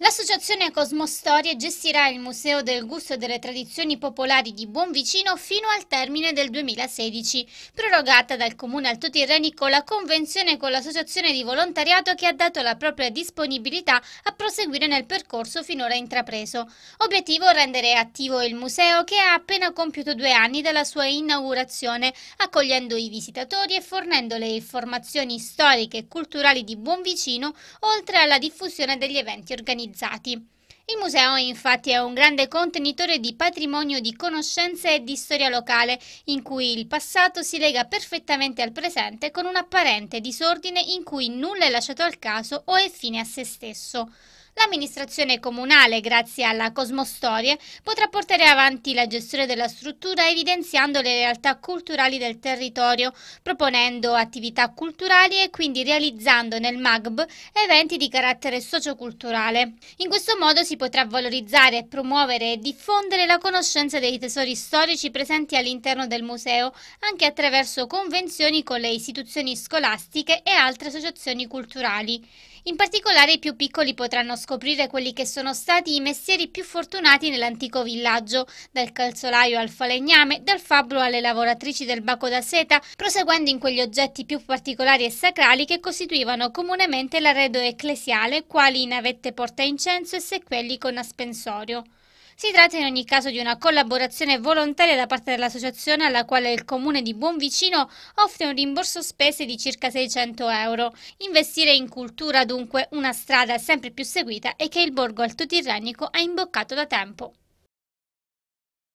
L'associazione Cosmostorie gestirà il Museo del Gusto e delle Tradizioni Popolari di Buonvicino fino al termine del 2016, prorogata dal Comune Altotirrenico la convenzione con l'associazione di volontariato che ha dato la propria disponibilità a proseguire nel percorso finora intrapreso. Obiettivo rendere attivo il museo che ha appena compiuto due anni dalla sua inaugurazione, accogliendo i visitatori e fornendo le informazioni storiche e culturali di Buonvicino, oltre alla diffusione degli eventi organizzati organizzati. Il museo infatti è un grande contenitore di patrimonio di conoscenze e di storia locale, in cui il passato si lega perfettamente al presente con un apparente disordine in cui nulla è lasciato al caso o è fine a se stesso. L'amministrazione comunale, grazie alla Cosmostorie, potrà portare avanti la gestione della struttura evidenziando le realtà culturali del territorio, proponendo attività culturali e quindi realizzando nel MAGB eventi di carattere socioculturale. In questo modo si potrà valorizzare, promuovere e diffondere la conoscenza dei tesori storici presenti all'interno del museo, anche attraverso convenzioni con le istituzioni scolastiche e altre associazioni culturali. In particolare i più piccoli potranno scoprire scoprire quelli che sono stati i mestieri più fortunati nell'antico villaggio, dal calzolaio al falegname, dal fabbro alle lavoratrici del baco da seta, proseguendo in quegli oggetti più particolari e sacrali che costituivano comunemente l'arredo ecclesiale, quali navette porta incenso e sequelli con aspensorio. Si tratta in ogni caso di una collaborazione volontaria da parte dell'associazione alla quale il comune di Buonvicino offre un rimborso spese di circa 600 euro. Investire in cultura dunque una strada sempre più seguita e che il borgo alto tirrenico ha imboccato da tempo.